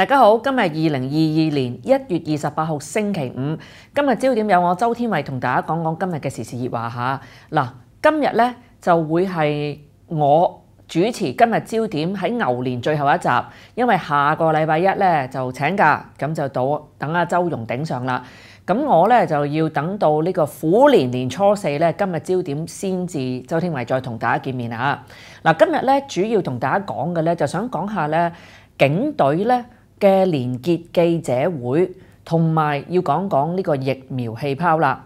大家好，今日二零二二年一月二十八号星期五，今日焦点有我周天伟同大家讲讲今日嘅时事热话吓。嗱，今日咧就会系我主持今日焦点喺牛年最后一集，因为下个礼拜一咧就请假，咁就到等阿周容顶上啦。咁我咧就要等到呢个虎年年初四咧，今日焦点先至周天伟再同大家见面啊。嗱，今日咧主要同大家讲嘅咧，就想讲下咧警队咧。嘅連結記者會，同埋要講講呢個疫苗氣泡啦。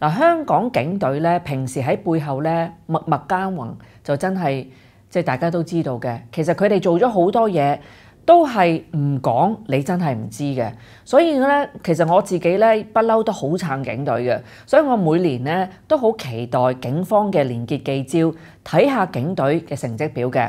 嗱，香港警隊咧，平時喺背後咧默默耕耘，就真係即係大家都知道嘅。其實佢哋做咗好多嘢，都係唔講，你真係唔知嘅。所以咧，其實我自己咧不嬲都好撐警隊嘅，所以我每年咧都好期待警方嘅連結記招，睇下警隊嘅成績表嘅。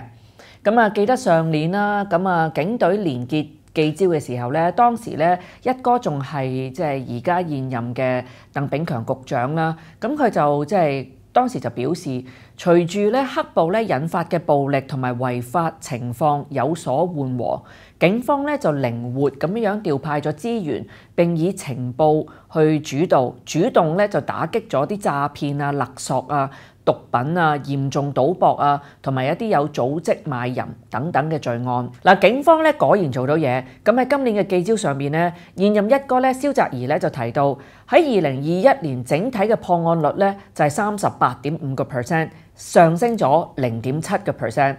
咁啊，記得上年啦，咁啊警隊連結。記招嘅時候咧，當時咧一哥仲係即係而家現任嘅鄧炳強局長啦。咁佢就即係當時就表示，隨住咧黑暴咧引發嘅暴力同埋違法情況有所緩和，警方咧就靈活咁樣調派咗資源，並以情報去主導主動咧就打擊咗啲詐騙啊、勒索啊。毒品啊，嚴重賭博啊，同埋一啲有組織賣淫等等嘅罪案嗱，警方咧果然做到嘢咁喺今年嘅記招上面咧，現任一哥咧蕭澤怡咧就提到喺二零二一年整體嘅破案率咧就係三十八點五個 percent 上升咗零點七個 percent，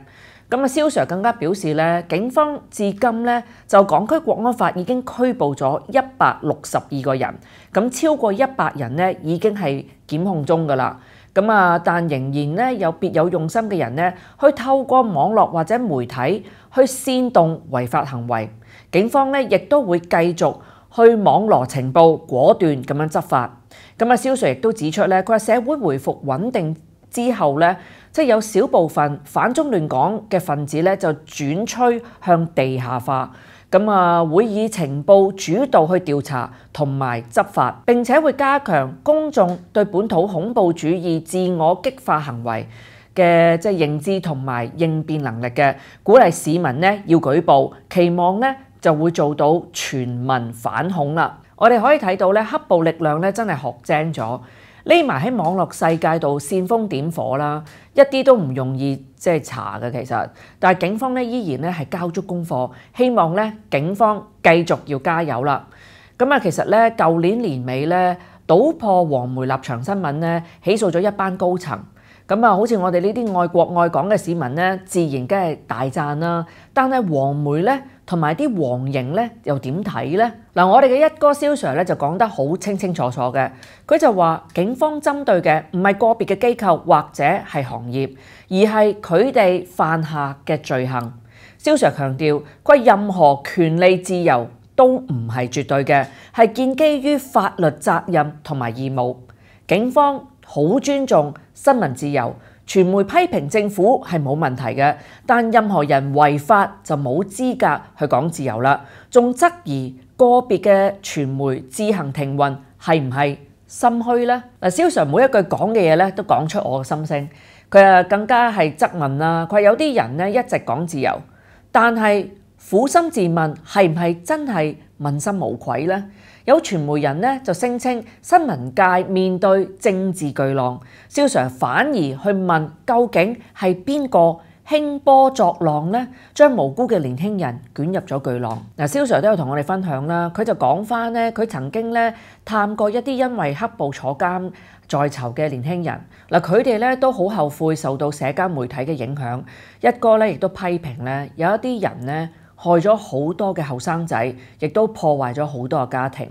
咁啊，蕭 Sir 更加表示咧，警方至今咧就港區國安法已經拘捕咗一百六十二個人，咁超過一百人咧已經係檢控中噶啦。咁啊！但仍然咧有別有用心嘅人咧，去透過網絡或者媒體去煽動違法行為。警方咧亦都會繼續去網羅情報，果斷咁樣執法。咁啊，肖 Sir 亦都指出咧，佢話社會回復穩定之後咧。即係有少部分反中亂港嘅分子咧，就轉趨向地下化，咁啊會以情報主導去調查同埋執法，並且會加強公眾對本土恐怖主義自我激化行為嘅即係認知同埋應變能力嘅，鼓勵市民咧要舉報，期望咧就會做到全民反恐啦。我哋可以睇到咧，黑暴力量咧真係學精咗。匿埋喺網絡世界度煽風點火啦，一啲都唔容易即係查嘅其實，但係警方咧依然咧係交足功課，希望咧警方繼續要加油啦。咁啊，其實咧舊年年尾咧，倒破黃梅立場新聞咧，起訴咗一班高層。咁啊，好似我哋呢啲愛國愛港嘅市民呢，自然梗係大讚啦。但系黃梅呢，同埋啲黃營呢，又點睇呢？嗱？我哋嘅一哥肖 Sir 咧就講得好清清楚楚嘅，佢就話警方針對嘅唔係個別嘅機構或者係行業，而係佢哋犯下嘅罪行。肖 Sir 強調，佢任何權利自由都唔係絕對嘅，係建基於法律責任同埋義務。警方好尊重。新聞自由，傳媒批評政府係冇問題嘅，但任何人違法就冇資格去講自由啦。仲質疑個別嘅傳媒自行停運係唔係心虛呢？嗱，肖 Sir 每一句講嘅嘢咧都講出我嘅心聲，佢啊更加係質問啦。佢有啲人咧一直講自由，但係苦心自問係唔係真係問心無愧呢？有传媒人咧就声称新闻界面对政治巨浪，肖 Sir 反而去问究竟系边个兴波作浪呢？将无辜嘅年轻人卷入咗巨浪。嗱，肖 Sir 都有同我哋分享啦，佢就讲翻咧，佢曾经咧探过一啲因为黑布坐监在囚嘅年轻人，嗱佢哋咧都好后悔受到社交媒体嘅影响。一哥咧亦都批评咧，有一啲人咧。害咗好多嘅後生仔，亦都破壞咗好多嘅家庭。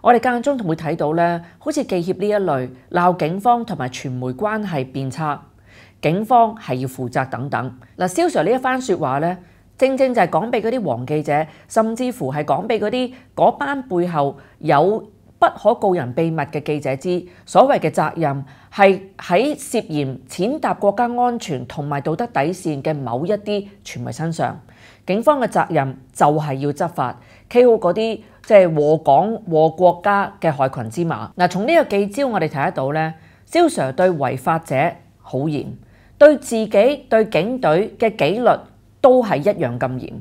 我哋間中同會睇到咧，好似記協呢一類鬧警方同埋傳媒關係變差，警方係要負責等等。嗱，肖 Sir 呢一番説話咧，正正就係講俾嗰啲黃記者，甚至乎係講俾嗰啲嗰班背後有不可告人秘密嘅記者知，所謂嘅責任係喺涉嫌踰踏國家安全同埋道德底線嘅某一啲傳媒身上。警方嘅責任就係要執法，企好嗰啲即係和港和國家嘅害群之馬。嗱，從呢個記招我哋睇得到咧，焦 Sir 對違法者好嚴，對自己對警隊嘅紀律都係一樣咁嚴。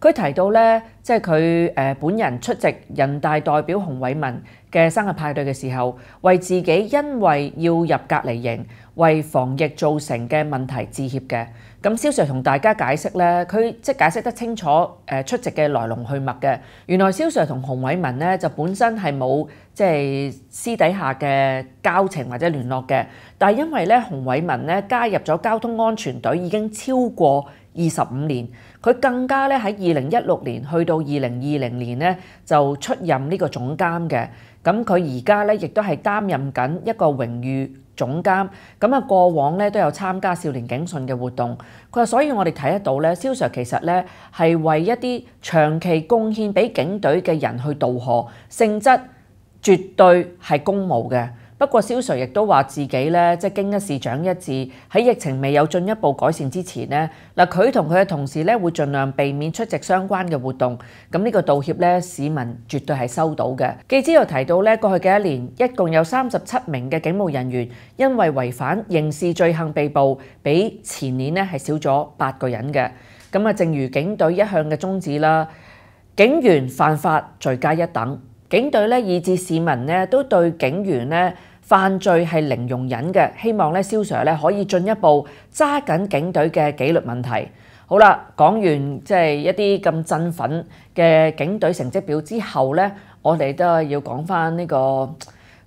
佢提到咧，即係佢本人出席人大代表洪偉文嘅生日派對嘅時候，為自己因為要入隔離營為防疫造成嘅問題致歉嘅。咁蕭 Sir 同大家解釋咧，佢即解釋得清楚出席嘅來龍去脈嘅。原來蕭 Sir 同洪偉文咧就本身係冇即係私底下嘅交情或者聯絡嘅，但係因為咧洪偉文咧加入咗交通安全隊已經超過二十五年，佢更加咧喺二零一六年去到二零二零年咧就出任呢個總監嘅。咁佢而家咧亦都係擔任緊一個榮譽。總監咁啊，過往咧都有參加少年警訊嘅活動。佢話，所以我哋睇得到咧 s i r 其實咧係為一啲長期貢獻俾警隊嘅人去渡河，性質絕對係公務嘅。不過，蕭垂亦都話自己咧，即係經一事長一智，喺疫情未有進一步改善之前咧，嗱佢同佢嘅同事咧會盡量避免出席相關嘅活動。咁呢個道歉咧，市民絕對係收到嘅。記者又提到咧，過去幾一年一共有三十七名嘅警務人員因為違反刑事罪行被捕，比前年咧係少咗八個人嘅。咁啊，正如警隊一向嘅宗旨啦，警員犯法罪加一等。警队咧，以至市民咧都对警员咧犯罪系零容忍嘅，希望咧萧 Sir 咧可以进一步揸紧警队嘅纪律问题。好啦，讲完即系一啲咁振奋嘅警队成绩表之后咧，我哋都要讲翻呢个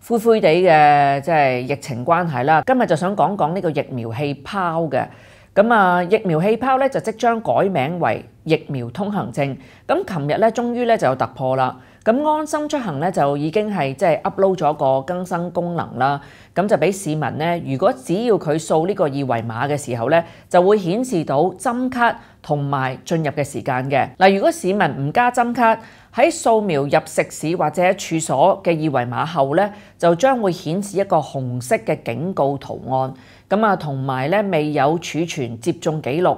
灰灰地嘅即系疫情关系啦。今日就想讲讲呢个疫苗气泡嘅，咁啊疫苗气泡咧就即将改名为疫苗通行证。咁琴日咧终于咧就有突破啦。咁安心出行咧就已經係即係 upload 咗個更新功能啦，咁就俾市民咧，如果只要佢掃呢個二維碼嘅時候咧，就會顯示到針卡同埋進入嘅時間嘅。嗱，如果市民唔加針卡喺掃描入食肆或者處所嘅二維碼後咧，就將會顯示一個紅色嘅警告圖案，咁啊同埋咧未有儲存接種記錄。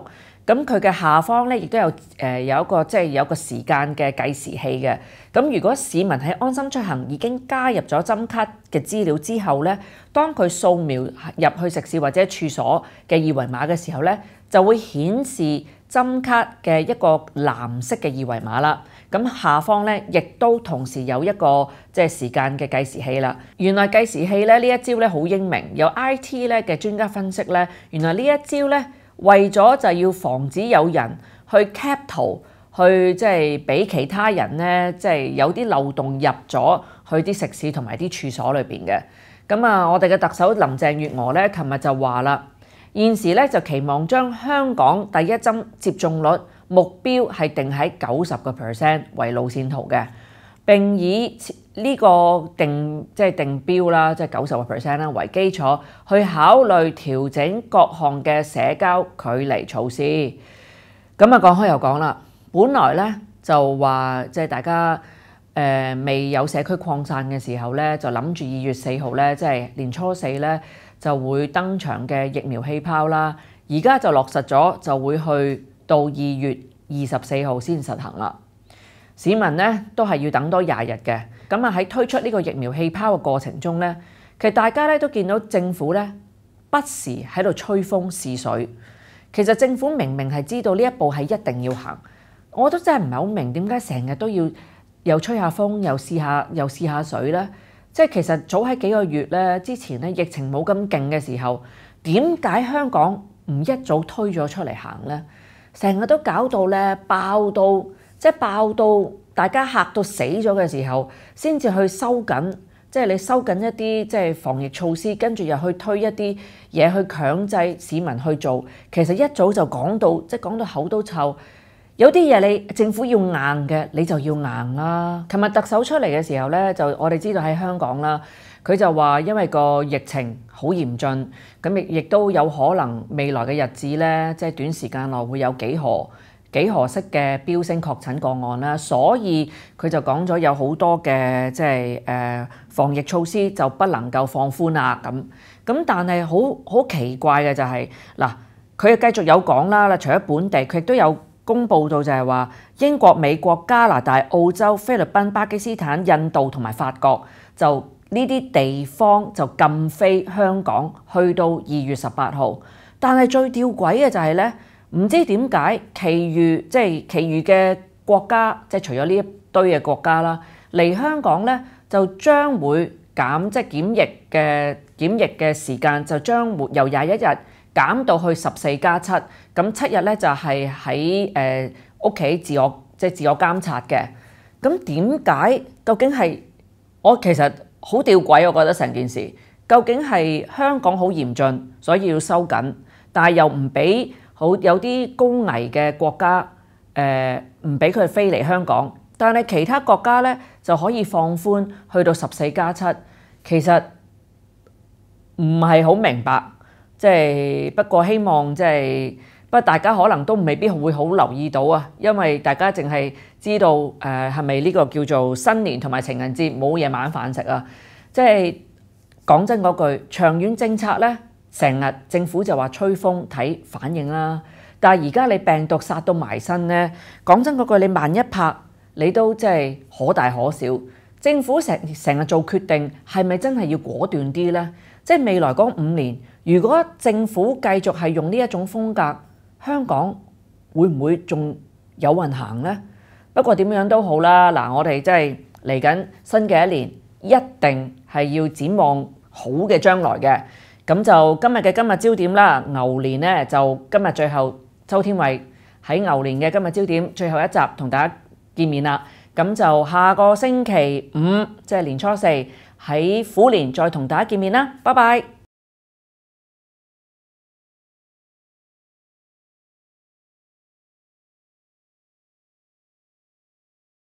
咁佢嘅下方咧，亦都有誒有一個即係有個時間嘅計時器嘅。咁如果市民喺安心出行已經加入咗針卡嘅資料之後咧，當佢掃描入去食肆或者處所嘅二維碼嘅時候咧，就會顯示針卡嘅一個藍色嘅二維碼啦。咁下方咧，亦都同時有一個即係時間嘅計時器啦。原來計時器咧呢一招咧好英明，有 I T 咧嘅專家分析咧，原來呢一招咧。為咗就要防止有人去 cap 圖，去即係俾其他人咧，即係有啲漏洞入咗去啲食肆同埋啲處所裏邊嘅。咁啊，我哋嘅特首林鄭月娥咧，琴日就話啦，現時咧就期望將香港第一針接種率目標係定喺九十個 percent 為路線圖嘅。並以呢個定即係定標啦，即係九十個 percent 啦為基礎，去考慮調整各項嘅社交距離措施。咁啊，講開又講啦，本來咧就話即係大家誒未有社區擴散嘅時候咧，就諗住二月四號咧，即係年初四咧就會登場嘅疫苗氣泡啦。而家就落實咗，就會去到二月二十四號先實行啦。市民咧都係要等多廿日嘅，咁啊喺推出呢個疫苗氣泡嘅過程中咧，其實大家咧都見到政府咧不時喺度吹風試水。其實政府明明係知道呢一步係一定要行，我都真係唔係好明點解成日都要又吹下風又試下又試下水咧。即係其實早喺幾個月咧之前咧疫情冇咁勁嘅時候，點解香港唔一早推咗出嚟行咧？成日都搞到咧爆到～即係爆到大家嚇到死咗嘅時候，先至去收緊，即係你收緊一啲即係防疫措施，跟住又去推一啲嘢去強制市民去做。其實一早就講到，即係講到口都臭。有啲嘢你政府要硬嘅，你就要硬啦。琴日特首出嚟嘅時候呢，就我哋知道喺香港啦，佢就話因為個疫情好嚴峻，咁亦亦都有可能未來嘅日子呢，即係短時間內會有幾何。幾何式嘅飆升確診個案啦，所以佢就講咗有好多嘅即係誒防疫措施就不能夠放寬啦咁。咁但係好好奇怪嘅就係嗱，佢又繼續有講啦，除咗本地，佢亦都有公布到就係話英國、美國、加拿大、澳洲、菲律賓、巴基斯坦、印度同埋法國，就呢啲地方就禁飛香港，去到二月十八號。但係最吊鬼嘅就係呢。唔知點解，其餘即係其餘嘅國家，即係除咗呢一堆嘅國家啦，嚟香港咧就將會減即係檢疫嘅檢疫嘅時間，就將會由廿一日減到去十四加七。咁七日咧就係喺誒屋企自我即係自我監察嘅。咁點解？究竟係我其實好吊鬼，我覺得成件事究竟係香港好嚴峻，所以要收緊，但係又唔俾。好有啲高危嘅國家，誒唔俾佢飛嚟香港，但係其他國家咧就可以放寬，去到十四加七。其實唔係好明白，即係不過希望即係不大家可能都未必會好留意到啊，因為大家淨係知道誒係咪呢個叫做新年同埋情人節冇夜晚飯食啊？即係講真嗰句，長遠政策咧。成日政府就話吹風睇反應啦，但係而家你病毒殺到埋身咧，講真嗰句，你萬一拍你都即係可大可小。政府成成日做決定係咪真係要果斷啲咧？即係未來嗰五年，如果政府繼續係用呢一種風格，香港會唔會仲有運行咧？不過點樣都好啦，嗱，我哋即係嚟緊新嘅一年，一定係要展望好嘅將來嘅。咁就今日嘅今日焦点啦，牛年咧就今日最後，周天慧喺牛年嘅今日焦点最後一集同大家見面啦。咁就下個星期五，即係年初四喺虎年再同大家見面啦。拜拜。